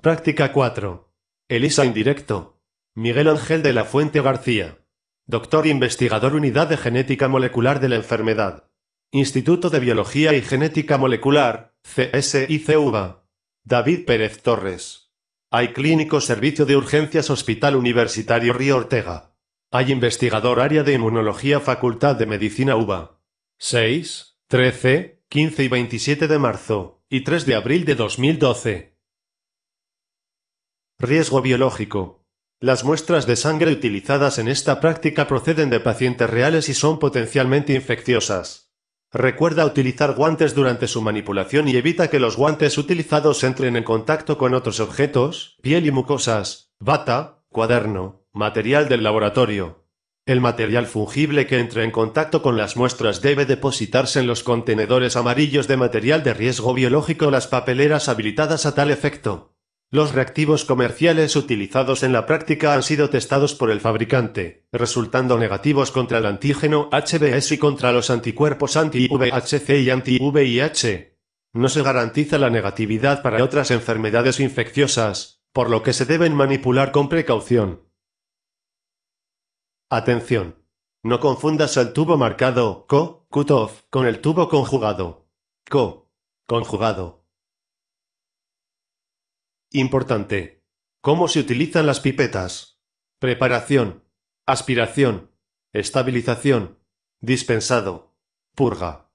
Práctica 4. ELISA indirecto. Miguel Ángel de la Fuente García. Doctor investigador Unidad de Genética Molecular de la Enfermedad. Instituto de Biología y Genética Molecular, CSIC UBA. David Pérez Torres. Hay Clínico Servicio de Urgencias Hospital Universitario Río Ortega. Hay investigador Área de Inmunología Facultad de Medicina UBA. 6, 13, 15 y 27 de marzo, y 3 de abril de 2012. Riesgo biológico. Las muestras de sangre utilizadas en esta práctica proceden de pacientes reales y son potencialmente infecciosas. Recuerda utilizar guantes durante su manipulación y evita que los guantes utilizados entren en contacto con otros objetos, piel y mucosas, bata, cuaderno, material del laboratorio. El material fungible que entre en contacto con las muestras debe depositarse en los contenedores amarillos de material de riesgo biológico o las papeleras habilitadas a tal efecto. Los reactivos comerciales utilizados en la práctica han sido testados por el fabricante, resultando negativos contra el antígeno HBS y contra los anticuerpos anti-VHC y anti-VIH. No se garantiza la negatividad para otras enfermedades infecciosas, por lo que se deben manipular con precaución. Atención. No confundas el tubo marcado CO, cutoff con el tubo conjugado. CO, conjugado Importante. ¿Cómo se utilizan las pipetas? Preparación, aspiración, estabilización, dispensado, purga.